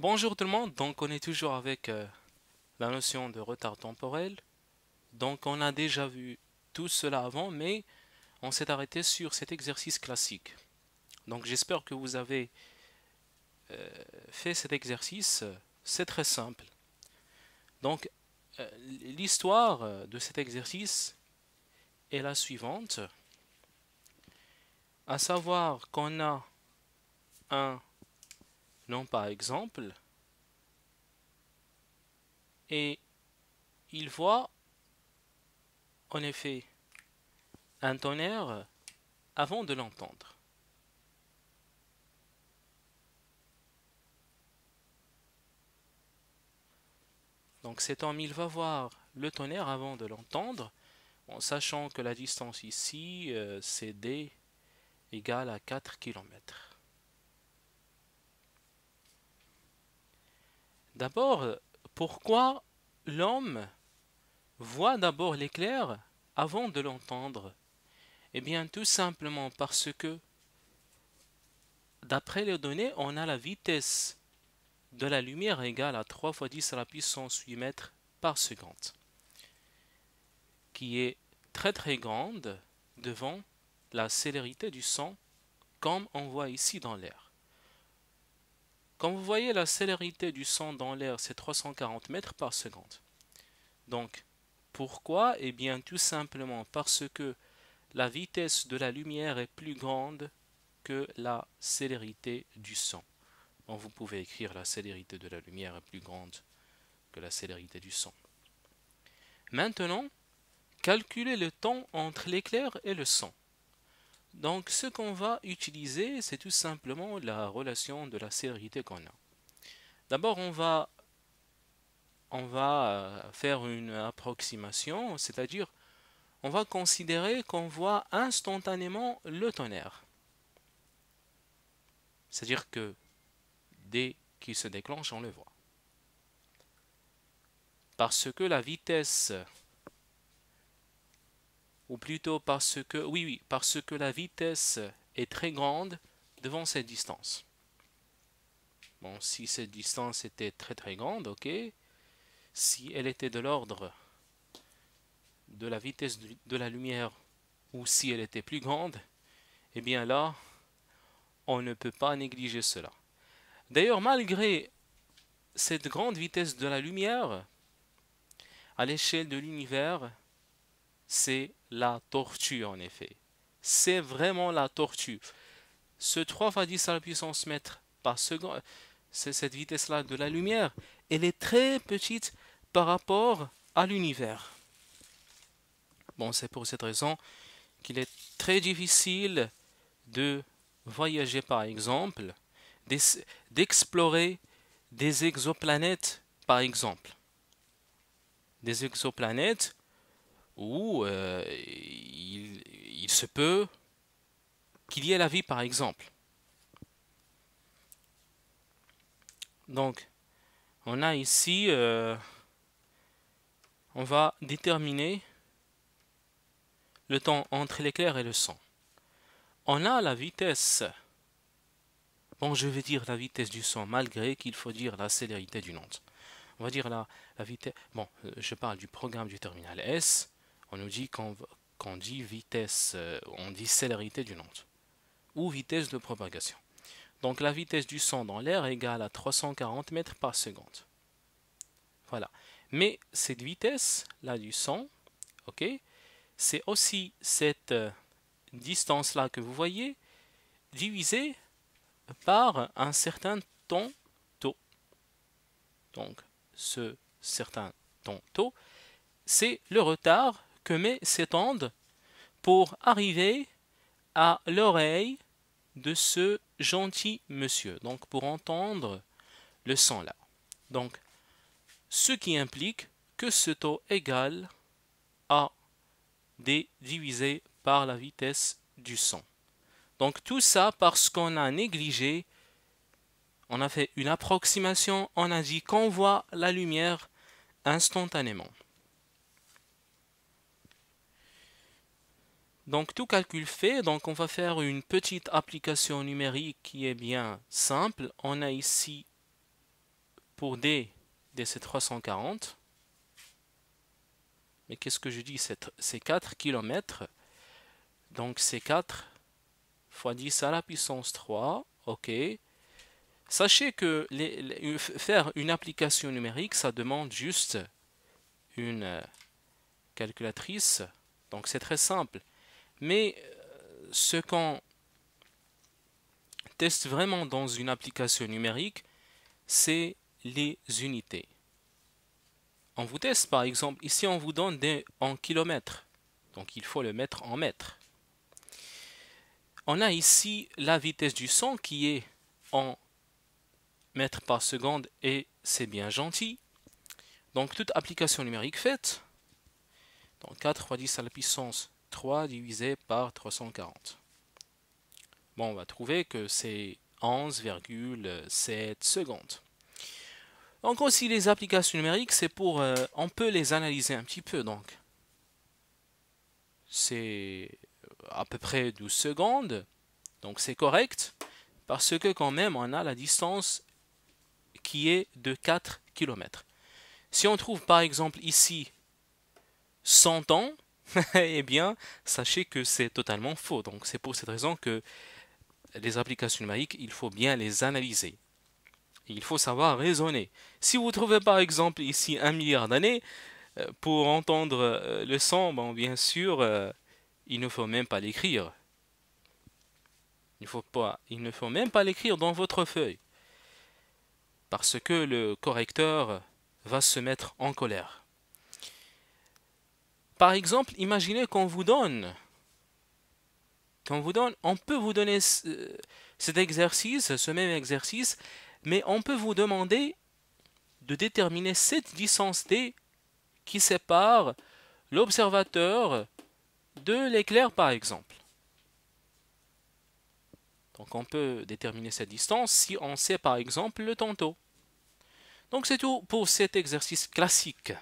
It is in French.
Bonjour tout le monde, donc on est toujours avec euh, la notion de retard temporel. Donc on a déjà vu tout cela avant, mais on s'est arrêté sur cet exercice classique. Donc j'espère que vous avez euh, fait cet exercice, c'est très simple. Donc euh, l'histoire de cet exercice est la suivante, à savoir qu'on a un par exemple, et il voit en effet un tonnerre avant de l'entendre. Donc cet homme, il va voir le tonnerre avant de l'entendre, en sachant que la distance ici, euh, c'est D égale à 4 km. D'abord, euh, pourquoi l'homme voit d'abord l'éclair avant de l'entendre Eh bien, tout simplement parce que, d'après les données, on a la vitesse de la lumière égale à 3 fois 10 à la puissance 8 mètres par seconde, qui est très très grande devant la célérité du son, comme on voit ici dans l'air. Comme vous voyez, la célérité du son dans l'air, c'est 340 mètres par seconde. Donc, pourquoi Eh bien, tout simplement parce que la vitesse de la lumière est plus grande que la célérité du son. vous pouvez écrire la célérité de la lumière est plus grande que la célérité du son. Maintenant, calculez le temps entre l'éclair et le son. Donc ce qu'on va utiliser, c'est tout simplement la relation de la célérité qu'on a. D'abord, on va, on va euh, faire une approximation, c'est-à-dire on va considérer qu'on voit instantanément le tonnerre. C'est-à-dire que dès qu'il se déclenche, on le voit. Parce que la vitesse ou plutôt parce que, oui, oui, parce que la vitesse est très grande devant cette distance. Bon, si cette distance était très très grande, ok. Si elle était de l'ordre de la vitesse de la lumière, ou si elle était plus grande, eh bien là, on ne peut pas négliger cela. D'ailleurs, malgré cette grande vitesse de la lumière, à l'échelle de l'univers, c'est la tortue en effet. C'est vraiment la tortue. Ce 3 fois 10 à la puissance mètre par seconde, c'est cette vitesse-là de la lumière, elle est très petite par rapport à l'univers. Bon, c'est pour cette raison qu'il est très difficile de voyager, par exemple, d'explorer des exoplanètes, par exemple. Des exoplanètes où euh, il, se peut qu'il y ait la vie, par exemple. Donc, on a ici, euh, on va déterminer le temps entre l'éclair et le son. On a la vitesse, bon je vais dire la vitesse du son, malgré qu'il faut dire la célérité du onde. On va dire la, la vitesse, bon euh, je parle du programme du terminal S, on nous dit qu'on dit vitesse, euh, on dit célérité d'une onde, ou vitesse de propagation. Donc la vitesse du son dans l'air est égale à 340 mètres par seconde. Voilà. Mais cette vitesse-là du son, ok, c'est aussi cette euh, distance-là que vous voyez divisée par un certain temps tôt. Donc ce certain temps tôt, c'est le retard que mes s'étendent pour arriver à l'oreille de ce gentil monsieur, donc pour entendre le son là. Donc, ce qui implique que ce taux égal à d divisé par la vitesse du son. Donc tout ça parce qu'on a négligé, on a fait une approximation, on a dit qu'on voit la lumière instantanément. Donc tout calcul fait, donc on va faire une petite application numérique qui est bien simple. On a ici pour D, DC340. Mais qu'est-ce que je dis C'est 4 km. Donc c'est 4 fois 10 à la puissance 3. OK. Sachez que faire une application numérique, ça demande juste une euh, calculatrice. Donc c'est très simple. Mais euh, ce qu'on teste vraiment dans une application numérique, c'est les unités. On vous teste par exemple, ici on vous donne des en kilomètres, donc il faut le mettre en mètres. On a ici la vitesse du son qui est en mètres par seconde et c'est bien gentil. Donc toute application numérique faite, donc 4 fois 10 à la puissance 3 divisé par 340. Bon, on va trouver que c'est 11,7 secondes. Donc aussi les applications numériques, c'est pour... Euh, on peut les analyser un petit peu, donc. C'est euh, à peu près 12 secondes, donc c'est correct, parce que quand même on a la distance qui est de 4 km. Si on trouve par exemple ici 100 ans, eh bien, sachez que c'est totalement faux. Donc c'est pour cette raison que les applications numériques, il faut bien les analyser. Il faut savoir raisonner. Si vous trouvez par exemple ici un milliard d'années, euh, pour entendre euh, le son, bon, bien sûr, euh, il ne faut même pas l'écrire. Il, faut pas, il ne faut même pas l'écrire dans votre feuille. Parce que le correcteur va se mettre en colère. Par exemple, imaginez qu'on vous donne, qu'on vous donne, on peut vous donner cet exercice, ce même exercice, mais on peut vous demander de déterminer cette distance d qui sépare l'observateur de l'éclair, par exemple. Donc on peut déterminer cette distance si on sait par exemple le tantôt. Donc c'est tout pour cet exercice classique.